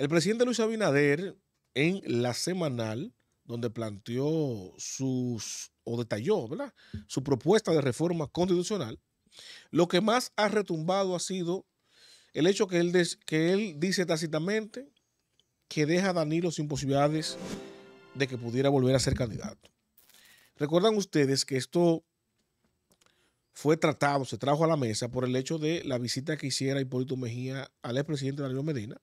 El presidente Luis Abinader, en la semanal, donde planteó sus, o detalló, ¿verdad? Su propuesta de reforma constitucional, lo que más ha retumbado ha sido el hecho que él, que él dice tácitamente que deja a Danilo sin posibilidades de que pudiera volver a ser candidato. Recuerdan ustedes que esto fue tratado, se trajo a la mesa por el hecho de la visita que hiciera Hipólito Mejía al expresidente Danilo Medina,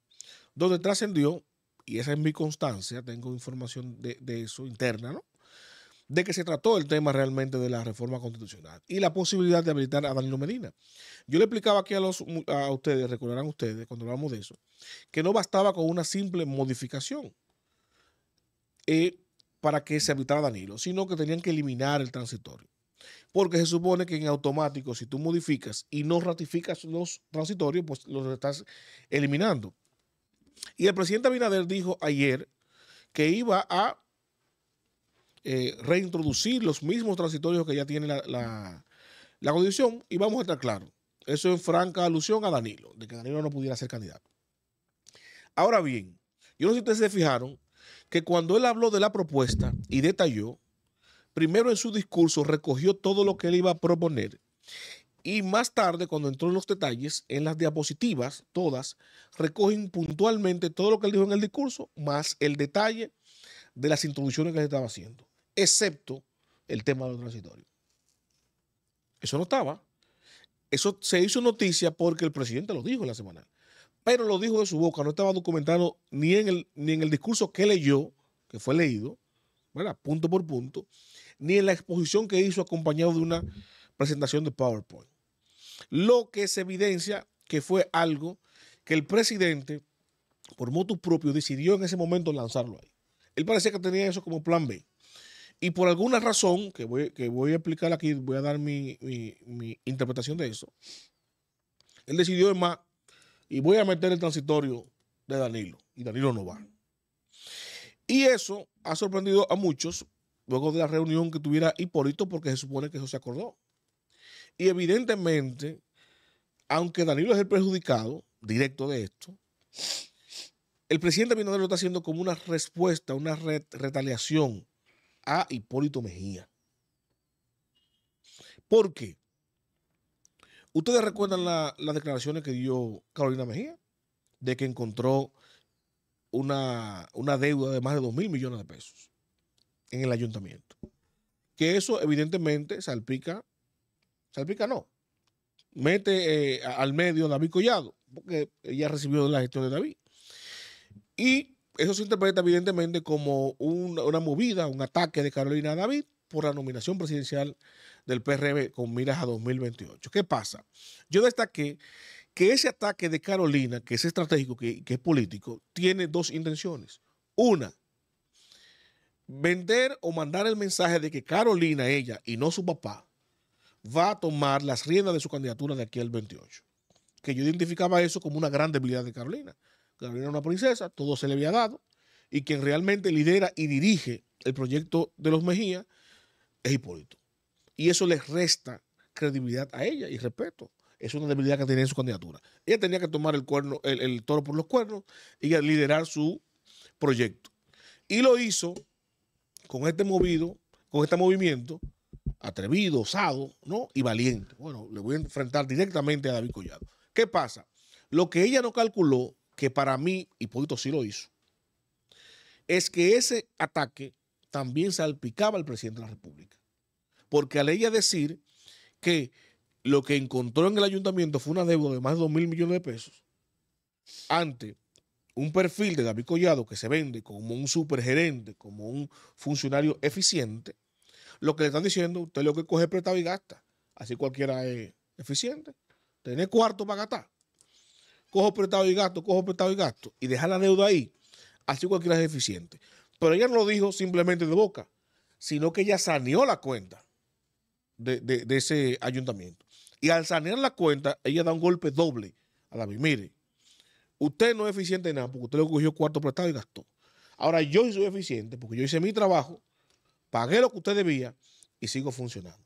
donde trascendió, y esa es mi constancia, tengo información de, eso interna, ¿no? de que se trató el tema realmente de la reforma constitucional y la posibilidad de habilitar a Danilo Medina. Yo le explicaba aquí a, los, a ustedes, recordarán ustedes, cuando hablamos de eso, que no bastaba con una simple modificación eh, para que se habilitara Danilo, sino que tenían que eliminar el transitorio. Porque se supone que en automático, si tú modificas y no ratificas los transitorios, pues los estás eliminando. Y el presidente Abinader dijo ayer que iba a eh, reintroducir los mismos transitorios que ya tiene la, la, condición y vamos a estar claros. Eso es franca alusión a Danilo, de que Danilo no pudiera ser candidato. Ahora bien, yo no sé si ustedes se fijaron que cuando él habló de la propuesta y detalló, primero en su discurso recogió todo lo que él iba a proponer y más tarde, cuando entró en los detalles, en las diapositivas, todas, recogen puntualmente todo lo que él dijo en el discurso, más el detalle de las introducciones que él estaba haciendo, excepto el tema de lo transitorio. Eso no estaba. Eso se hizo noticia porque el presidente lo dijo en la semana. Pero lo dijo de su boca, no estaba documentado ni en el, ni en el discurso que leyó, que fue leído, bueno, punto por punto, ni en la exposición que hizo acompañado de una presentación de PowerPoint lo que se evidencia que fue algo que el presidente, por motu propio, decidió en ese momento lanzarlo ahí. Él parecía que tenía eso como plan B. Y por alguna razón, que voy, a explicar aquí, voy a dar mi, mi interpretación de eso, él decidió, es más, y voy a meter el transitorio de Danilo, y Danilo no va. Y eso ha sorprendido a muchos luego de la reunión que tuviera Hipólito, porque se supone que eso se acordó. Y evidentemente, aunque Danilo es el perjudicado directo de esto, el presidente de lo está haciendo como una respuesta, una retaliación a Hipólito Mejía. ¿Por qué? Ustedes recuerdan las declaraciones que dio Carolina Mejía de que encontró una, una deuda de más de 2 mil millones de pesos en el ayuntamiento. Que eso evidentemente salpica Salpica no. Mete eh, al medio a David Collado, porque ella recibió la gestión de David. Y eso se interpreta evidentemente como una, movida, un ataque de Carolina a David por la nominación presidencial del PRB con miras a 2028. ¿Qué pasa? Yo destaqué que ese ataque de Carolina, que es estratégico, que, es político, tiene dos intenciones. Una, vender o mandar el mensaje de que Carolina, ella y no su papá, va a tomar las riendas de su candidatura de aquí al 28. Que yo identificaba eso como una gran debilidad de Carolina. Carolina era una princesa, todo se le había dado, y quien realmente lidera y dirige el proyecto de los Mejía es Hipólito. Y eso le resta credibilidad a ella y respeto. Es una debilidad que tenía en su candidatura. Ella tenía que tomar el, cuerno, el toro por los cuernos y liderar su proyecto. Y lo hizo con este movido, con este movimiento atrevido, osado, ¿no? Y valiente. Bueno, le voy a enfrentar directamente a David Collado. ¿Qué pasa? Lo que ella no calculó, que para mí, Hipólito sí lo hizo, es que ese ataque también salpicaba al presidente de la República. Porque al ella decir que lo que encontró en el ayuntamiento fue una deuda de más de 2 mil millones de pesos, ante un perfil de David Collado que se vende como un supergerente, como un funcionario eficiente, lo que le están diciendo, usted lo que coge prestado y gasta. Así cualquiera es eficiente. Tiene cuarto para gastar. Cojo prestado y gasto, cojo prestado y gasto. Y dejar la deuda ahí. Así cualquiera es eficiente. Pero ella no lo dijo simplemente de boca, sino que ella saneó la cuenta de, ese ayuntamiento. Y al sanear la cuenta, ella da un golpe doble a la Mire, usted no es eficiente en nada porque usted le cogió cuarto prestado y gastó. Ahora yo soy eficiente porque yo hice mi trabajo pagué lo que usted debía y sigo funcionando.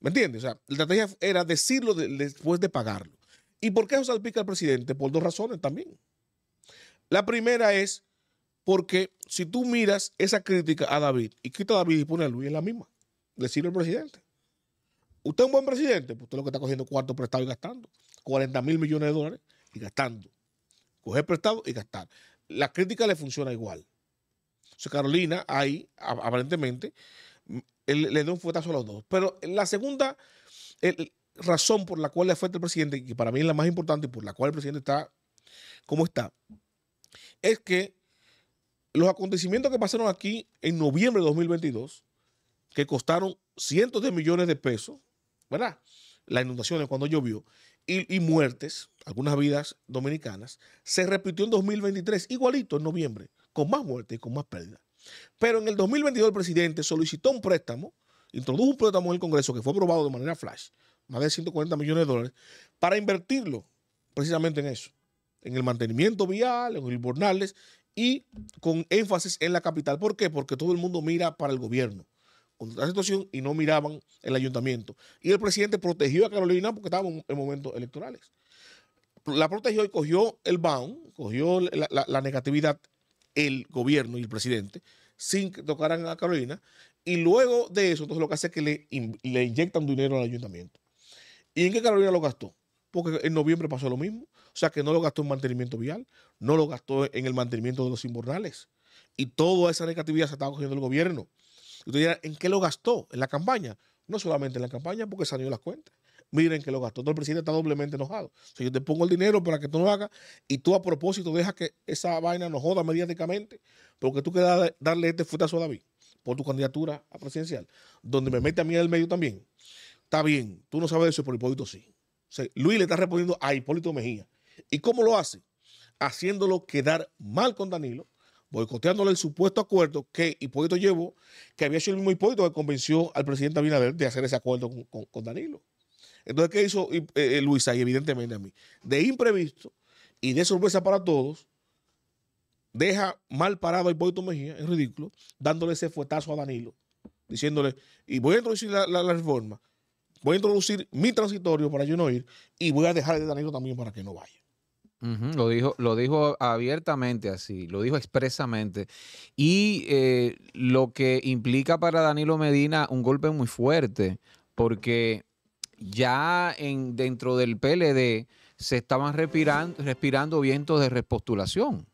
¿Me entiende? O sea, la estrategia era decirlo después de pagarlo. ¿Y por qué eso salpica al presidente? Por dos razones también. La primera es porque si tú miras esa crítica a David y quita a David y pone a Luis, en la misma. decirle sirve al presidente. ¿Usted es un buen presidente? Pues usted lo que está cogiendo cuarto prestado y gastando. 40 mil millones de dólares y gastando. Coger prestado y gastar. La crítica le funciona igual. Carolina, ahí, aparentemente, le dio un fuetazo a los dos. Pero la segunda razón por la cual le afecta al presidente, que para mí es la más importante y por la cual el presidente está como está, es que los acontecimientos que pasaron aquí en noviembre de 2022, que costaron cientos de millones de pesos, ¿verdad? Las inundaciones cuando llovió y muertes, algunas vidas dominicanas, se repitió en 2023, igualito en noviembre con más muertes y con más pérdidas. Pero en el 2022 el presidente solicitó un préstamo, introdujo un préstamo en el Congreso que fue aprobado de manera flash, más de 140 millones de dólares, para invertirlo precisamente en eso, en el mantenimiento vial, en los bornales y con énfasis en la capital. ¿Por qué? Porque todo el mundo mira para el gobierno con la situación y no miraban el ayuntamiento. Y el presidente protegió a Carolina porque estábamos en momentos electorales. La protegió y cogió el bound, cogió la, la negatividad el gobierno y el presidente sin que tocaran a Carolina. Y luego de eso, entonces lo que hace es que le, le inyectan dinero al ayuntamiento. ¿Y en qué Carolina lo gastó? Porque en noviembre pasó lo mismo. O sea que no lo gastó en mantenimiento vial, no lo gastó en el mantenimiento de los inbornales. Y toda esa negatividad se estaba cogiendo el gobierno. Entonces, ¿en qué lo gastó? En la campaña. No solamente en la campaña, porque salió las cuentas miren que lo gastó. todo el presidente está doblemente enojado. O yo te pongo el dinero para que tú lo hagas y tú a propósito dejas que esa vaina nos joda mediáticamente porque tú quedas darle este frutazo a David por tu candidatura a presidencial, donde me mete a mí en el medio también. Está bien, tú no sabes eso, pero Hipólito sí. Luis le está respondiendo a Hipólito Mejía. ¿Y cómo lo hace? Haciéndolo quedar mal con Danilo, boicoteándole el supuesto acuerdo que Hipólito llevó, que había hecho el mismo Hipólito que convenció al presidente Abinader de hacer ese acuerdo con Danilo. Entonces, ¿qué hizo eh, eh, Luisa? Y evidentemente a mí, de imprevisto y de sorpresa para todos, deja mal parado a Hipólito Mejía, es ridículo, dándole ese fuetazo a Danilo, diciéndole, y voy a introducir la, reforma, voy a introducir mi transitorio para yo no ir, y voy a dejar de Danilo también para que no vaya. lo, dijo, lo dijo abiertamente así, lo dijo expresamente. Y eh, lo que implica para Danilo Medina un golpe muy fuerte, porque ya en, dentro del PLD se estaban respirando, vientos de repostulación,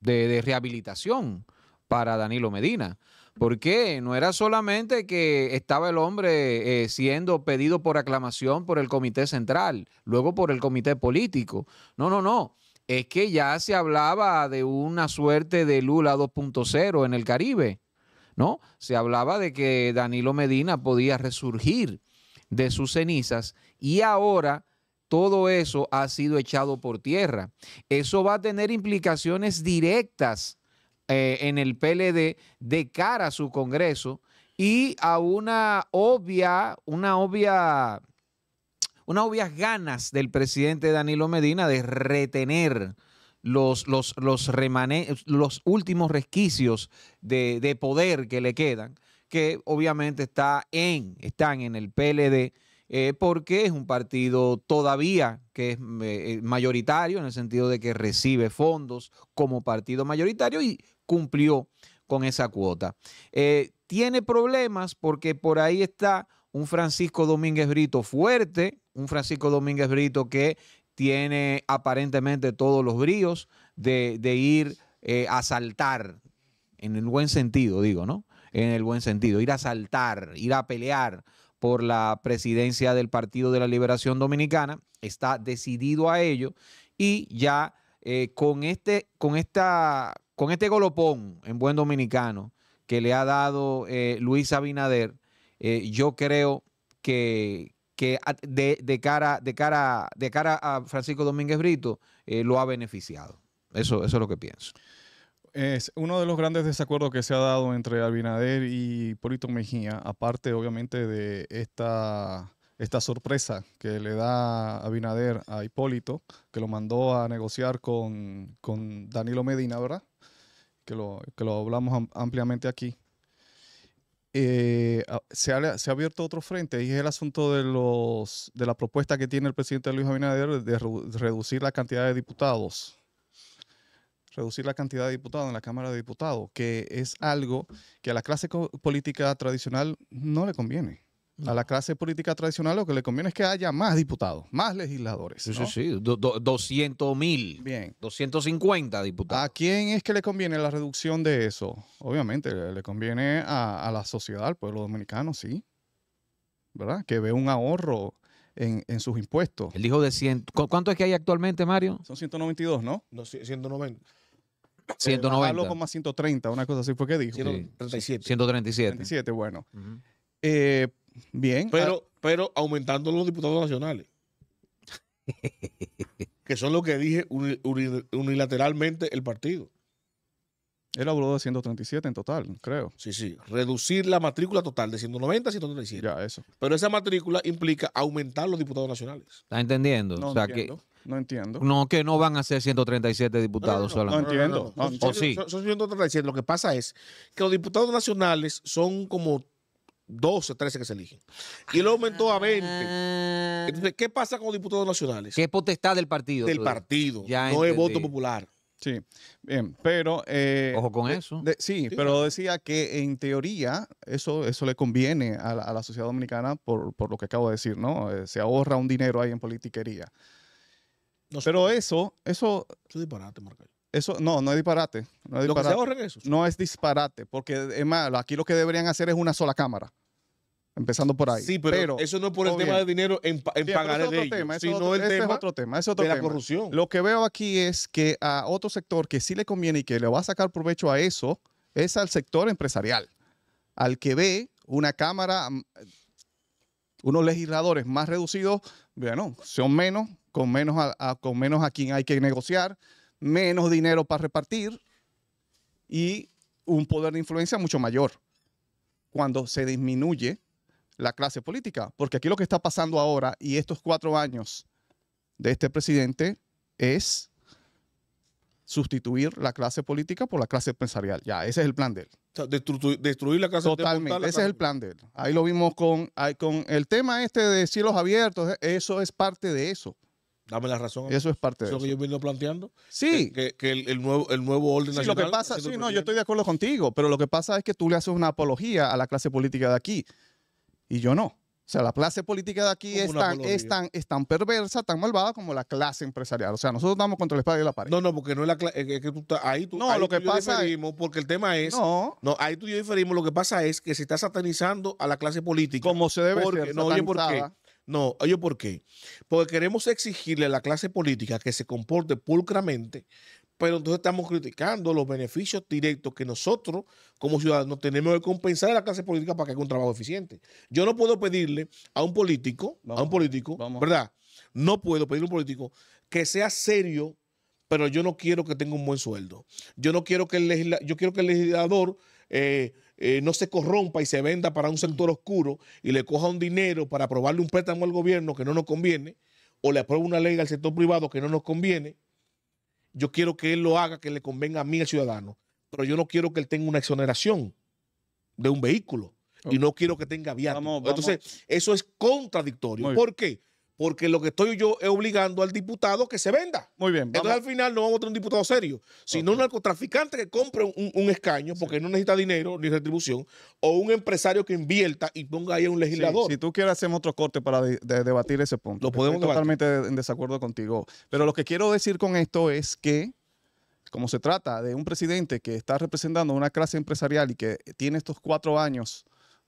de, rehabilitación para Danilo Medina. Porque no era solamente que estaba el hombre eh, siendo pedido por aclamación por el Comité Central, luego por el Comité Político. No, no, no. Es que ya se hablaba de una suerte de Lula 2.0 en el Caribe, ¿no? Se hablaba de que Danilo Medina podía resurgir de sus cenizas y ahora todo eso ha sido echado por tierra. Eso va a tener implicaciones directas eh, en el PLD de cara a su Congreso y a una obvia, una obvia, una obvias ganas del presidente Danilo Medina de retener los, los, los, los últimos resquicios de, de poder que le quedan que obviamente está en, están en el PLD, eh, porque es un partido todavía que es eh, eh, mayoritario en el sentido de que recibe fondos como partido mayoritario y cumplió con esa cuota. tiene problemas porque por ahí está un Francisco Domínguez Brito fuerte, un Francisco Domínguez Brito que tiene aparentemente todos los bríos de, de ir a saltar, en el buen sentido digo, ¿no? en el buen sentido, ir a saltar, ir a pelear por la presidencia del Partido de la Liberación Dominicana, está decidido a ello y ya eh, con, este, con, esta, con este golopón en buen dominicano que le ha dado eh, Luis Abinader, eh, yo creo que, de, cara, de, cara, de cara a Francisco Domínguez Brito eh, lo ha beneficiado. eso es lo que pienso es uno de los grandes desacuerdos que se ha dado entre Abinader y Hipólito Mejía, aparte obviamente de esta, esta sorpresa que le da Abinader a Hipólito, que lo mandó a negociar con, con Danilo Medina, Que lo, que lo hablamos ampliamente aquí. Eh, se, ha, abierto otro frente y es el asunto de, los, de la propuesta que tiene el presidente Luis Abinader de reducir la cantidad de diputados reducir la cantidad de diputados en la Cámara de Diputados, que es algo que a la clase política tradicional no le conviene. A la clase política tradicional lo que le conviene es que haya más diputados, más legisladores. Eso Sí, sí, sí. mil. Bien. 250 diputados. ¿A quién es que le conviene la reducción de eso? Obviamente, le, conviene a, la sociedad, al pueblo dominicano, sí. ¿Verdad? Que ve un ahorro en, sus impuestos. El dijo de 100. ¿Cuánto es que hay actualmente, Mario? Son 192, ¿no? no 190. 190. 130, una cosa así fue que dijo. 137. 137. 137, bueno. Eh, bien. Pero, ah, pero aumentando los diputados nacionales. que son los que dije unilateralmente el partido. Él habló de 137 en total, creo. Sí, sí. Reducir la matrícula total de 190 a 137. Ya, eso. Pero esa matrícula implica aumentar los diputados nacionales. ¿Está entendiendo? o sea, que no entiendo. No, que no van a ser 137 diputados solamente. No, entiendo. Ah, sí. son, 137. Lo que pasa es que los diputados nacionales son como 12, 13 que se eligen. Y lo aumentó a 20. Ah. Entonces, ¿qué pasa con los diputados nacionales? ¿Qué potestad del partido? Del partido. Ya no es voto popular. Sí, bien, pero... Eh, Ojo con eso. sí, pero decía que en teoría eso, eso le conviene a la, sociedad dominicana por, lo que acabo de decir, ¿no? Eh, se ahorra un dinero ahí en politiquería. Pero eso, eso. Eso es disparate, Marcayo. Eso, no, no es disparate. No es disparate. Lo eso, No es disparate, porque es malo aquí lo que deberían hacer es una sola cámara. Empezando por ahí. Sí, pero, eso no es por el tema de dinero en, pagar de ellos, es tema es otro tema, de la corrupción. Lo que veo aquí es que a otro sector que sí le conviene y que le va a sacar provecho a eso es al sector empresarial, al que ve una cámara mm, unos legisladores más reducidos, bueno, son menos, con menos a, con menos a quien hay que negociar, menos dinero para repartir y un poder de influencia mucho mayor cuando se disminuye la clase política. Porque aquí lo que está pasando ahora y estos cuatro años de este presidente es sustituir la clase política por la clase empresarial. Ya, ese es el plan de él. destruir, la clase Totalmente, ese es el plan de él. Ahí lo vimos con, con el tema este de cielos abiertos, e-, eso es parte de eso. Dame la razón. Eso es parte de eso. que yo vino planteando. Sí. Que, el, nuevo, el nuevo orden sí, Lo que pasa, sí, no, yo estoy de acuerdo contigo, pero lo que pasa es que tú le haces una apología a la clase política de aquí y yo no. O sea, la clase política de aquí es tan, tan, perversa, tan malvada como la clase empresarial. O sea, nosotros estamos contra el espada y la pared. No, no, porque no es la clase. ahí tú, no, lo que pasa es, porque el tema es. No. No, ahí tú y yo diferimos. Lo que pasa es que se está satanizando a la clase política. Como se debe No, oye, ¿por qué? No, oye, ¿por qué? Porque queremos exigirle a la clase política que se comporte pulcramente, pero entonces estamos criticando los beneficios directos que nosotros como ciudadanos tenemos que compensar a la clase política para que haga un trabajo eficiente. Yo no puedo pedirle a un político, a un político, ¿verdad? No puedo pedirle a un político que sea serio, pero yo no quiero que tenga un buen sueldo. Yo no quiero que el, yo quiero que el legislador eh, eh, no se corrompa y se venda para un sector oscuro y le coja un dinero para aprobarle un préstamo al gobierno que no nos conviene o le apruebe una ley al sector privado que no nos conviene yo quiero que él lo haga que le convenga a mí, el ciudadano, pero yo no quiero que él tenga una exoneración de un vehículo y no quiero que tenga viático. Entonces, eso es contradictorio. ¿Por qué? porque lo que estoy yo es obligando al diputado que se venda. Muy bien. Vamos. Entonces al final no vamos a tener un diputado serio, sino un narcotraficante que compre un, escaño porque no necesita dinero ni retribución, o un empresario que invierta y ponga ahí a un legislador. Si tú quieres, hacemos otro corte para debatir ese punto. Lo podemos totalmente en desacuerdo contigo. Pero lo que quiero decir con esto es que, como se trata de un presidente que está representando una clase empresarial y que tiene estos cuatro años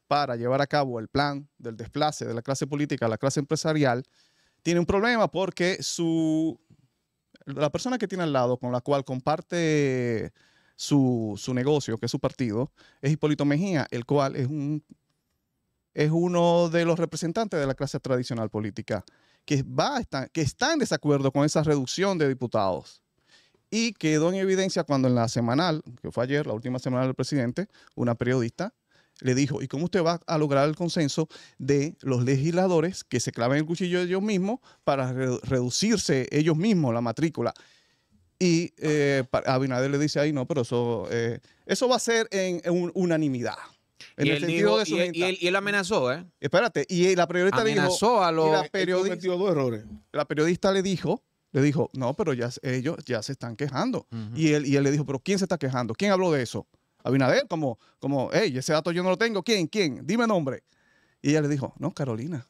para llevar a cabo el plan del desplace de la clase política a la clase empresarial, tiene un problema porque su, la persona que tiene al lado, con la cual comparte su, negocio, que es su partido, es Hipólito Mejía, el cual es, un, es uno de los representantes de la clase tradicional política, que, va, está, que está en desacuerdo con esa reducción de diputados y quedó en evidencia cuando en la semanal, que fue ayer, la última semana del presidente, una periodista le dijo, ¿y cómo usted va a lograr el consenso de los legisladores que se claven el cuchillo ellos mismos para reducirse ellos mismos la matrícula? Y eh, Abinader le dice, ahí no, pero eso, eh, eso va a ser en, unanimidad. En y el sentido de su y, él, amenazó, ¿eh? Espérate, y eh, la periodista amenazó dijo, a los... La periodista, dos errores. La periodista le dijo, le dijo, no, pero ya ellos ya se están quejando. y, él, y él le dijo, pero ¿quién se está quejando? ¿Quién habló de eso? Abinader, como, como, hey, ese dato yo no lo tengo. ¿Quién? ¿Quién? Dime nombre. Y ella le dijo, no, Carolina.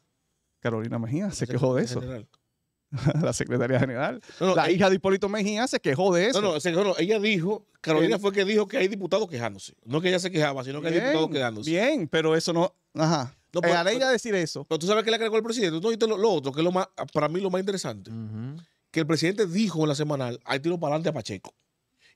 Carolina Mejía se quejó de eso. la secretaria general. la eh, hija de Hipólito Mejía se quejó de eso. No, no, ella dijo, Carolina fue que dijo que hay diputados quejándose. No que ella se quejaba, sino que hay diputados quejándose. Bien, pero eso no, ajá. No, pero, eh, decir eso. Pero tú sabes que le agregó el presidente. No, lo, lo, otro, que es lo más, para mí lo más interesante, que el presidente dijo en la semanal, hay tiro para adelante a Pacheco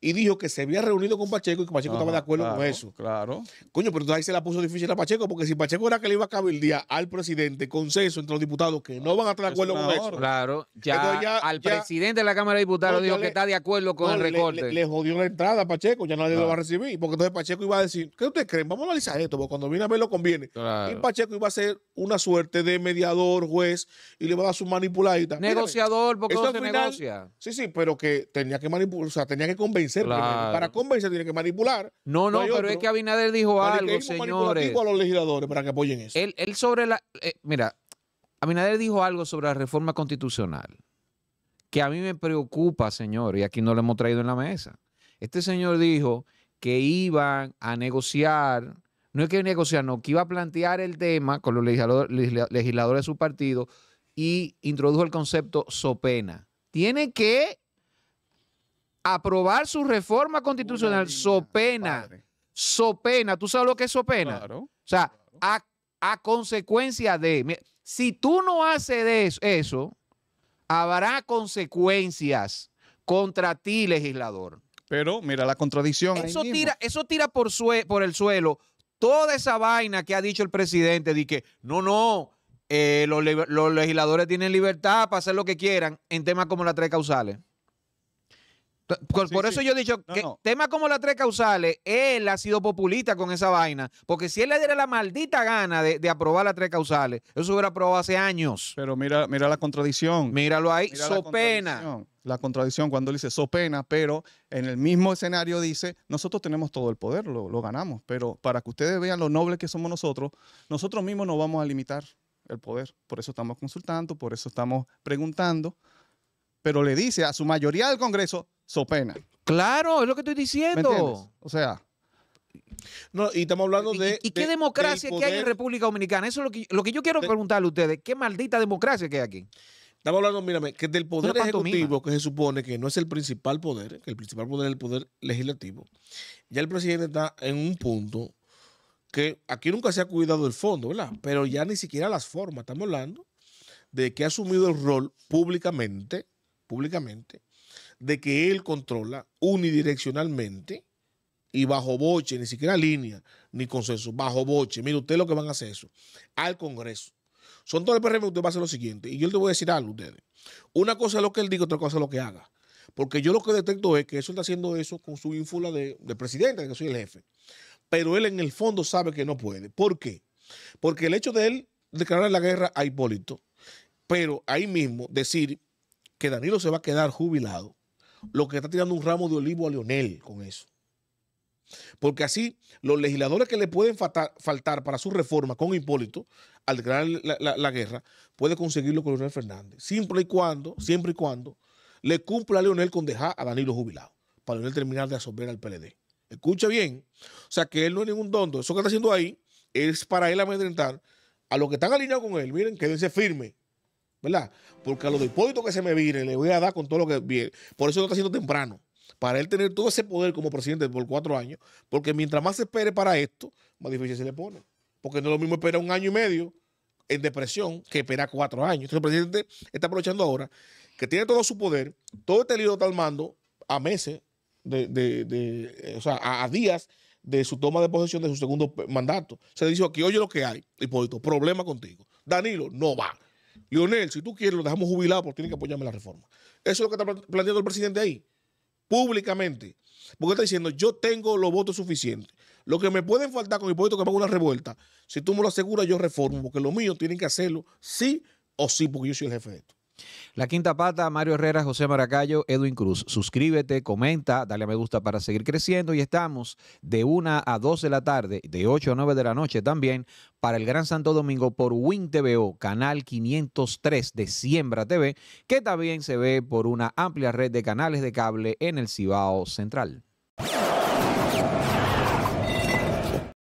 y dijo que se había reunido con Pacheco y que Pacheco estaba de acuerdo con eso. Claro. Coño, pero entonces ahí se la puso difícil a Pacheco, porque si Pacheco era que le iba a el caber día al presidente consenso entre los diputados que no van a estar de acuerdo con eso. Claro, ya, al presidente de la Cámara de Diputados dijo que está de acuerdo con el recorte. Le, jodió la entrada a Pacheco, ya nadie lo va a recibir, porque entonces Pacheco iba a decir, ¿qué ustedes creen? Vamos a analizar esto, porque cuando viene a ver lo conviene. Y Pacheco iba a ser una suerte de mediador, juez, y le va a dar su manipuladita. Negociador, porque no se negocia. Sí, sí, pero que tenía que manipular, o sea, tenía que convencer para convencer tiene que manipular. No, no, pero es que Abinader dijo algo, señores. a los legisladores para que apoyen eso. Él, sobre la... Eh, mira, Abinader dijo algo sobre la reforma constitucional que a mí me preocupa, señor, y aquí no lo hemos traído en la mesa. Este señor dijo que iban a negociar, no es que negociar, no, que iba a plantear el tema con los legisladores de su partido y introdujo el concepto sopena. Tiene que aprobar su reforma constitucional sopena. Sopena. ¿Tú sabes lo que es sopena? Claro, o sea, a, consecuencia de. Si tú no haces eso, habrá consecuencias contra ti, legislador. Pero mira la contradicción. Eso, tira, eso tira por, por el suelo toda esa vaina que ha dicho el presidente de que no, no, eh, los, los legisladores tienen libertad para hacer lo que quieran en temas como las tres causales. Por, eso yo he dicho que temas como las tres causales, él ha sido populista con esa vaina. Porque si él le diera la maldita gana de, aprobar las tres causales, eso hubiera aprobado hace años. Pero mira, mira la contradicción. Míralo ahí, so pena. La contradicción, cuando él dice pena, pero en el mismo escenario dice, nosotros tenemos todo el poder, lo, ganamos. Pero para que ustedes vean lo nobles que somos nosotros, nosotros mismos nos vamos a limitar el poder. Por eso estamos consultando, por eso estamos preguntando. Pero le dice a su mayoría del Congreso, so pena. Claro, es lo que estoy diciendo. o sea. No, y estamos hablando de. ¿Y, qué democracia que hay en República Dominicana? Eso es lo que, yo quiero preguntarle a ustedes. ¿Qué maldita democracia que hay aquí? Estamos hablando, mírame, que del poder ejecutivo, que se supone que no es el principal poder, que el principal poder es el poder legislativo, ya el presidente está en un punto que aquí nunca se ha cuidado el fondo, ¿verdad? Pero ya ni siquiera las formas. Estamos hablando de que ha asumido el rol públicamente, públicamente, de que él controla unidireccionalmente y bajo boche, ni siquiera línea, ni consenso, bajo boche. Mire, usted lo que van a hacer eso, al Congreso. Son todos el PRM, usted va a hacer lo siguiente, y yo le voy a decir algo a ustedes. Una cosa es lo que él diga, otra cosa es lo que haga. Porque yo lo que detecto es que eso está haciendo eso con su ínfula de, de presidente, que soy el jefe. Pero él en el fondo sabe que no puede. ¿Por qué? Porque el hecho de él declarar la guerra a Hipólito, pero ahí mismo decir que Danilo se va a quedar jubilado, lo que está tirando un ramo de olivo a Leonel con eso. Porque así, los legisladores que le pueden faltar, para su reforma con Hipólito, al declarar la, guerra, puede conseguirlo con Leonel Fernández. Siempre y cuando, siempre y cuando, le cumpla a Leonel con dejar a Danilo jubilado, para Leonel terminar de asombrar al PLD. Escucha bien. O sea, que él no es ningún dondo. Eso que está haciendo ahí es para él amedrentar a los que están alineados con él. Miren, quédense firme. ¿verdad? Porque a los depósitos que se me vienen le voy a dar con todo lo que viene. Por eso lo está haciendo temprano. Para él tener todo ese poder como presidente por cuatro años, porque mientras más se espere para esto, más difícil se le pone. Porque no es lo mismo esperar un año y medio en depresión que esperar cuatro años. Entonces el presidente está aprovechando ahora que tiene todo su poder, todo este lío está mando, a meses, de, eh, o sea, a, días de su toma de posesión de su segundo mandato. Se le dijo aquí, oye lo que hay, Hipólito, problema contigo. Danilo no va. Lionel, si tú quieres, lo dejamos jubilado porque tiene que apoyarme la reforma. Eso es lo que está planteando el presidente ahí, públicamente. Porque está diciendo, yo tengo los votos suficientes. Lo que me pueden faltar con el es que me haga una revuelta, si tú me lo aseguras, yo reformo, porque lo mío tienen que hacerlo sí o sí, porque yo soy el jefe de esto. La quinta pata, Mario Herrera, José Maracayo, Edwin Cruz. Suscríbete, comenta, dale a me gusta para seguir creciendo y estamos de 1 a 2 de la tarde, de 8 a 9 de la noche también, para el Gran Santo Domingo por Win TVO, canal 503 de Siembra TV, que también se ve por una amplia red de canales de cable en el Cibao Central.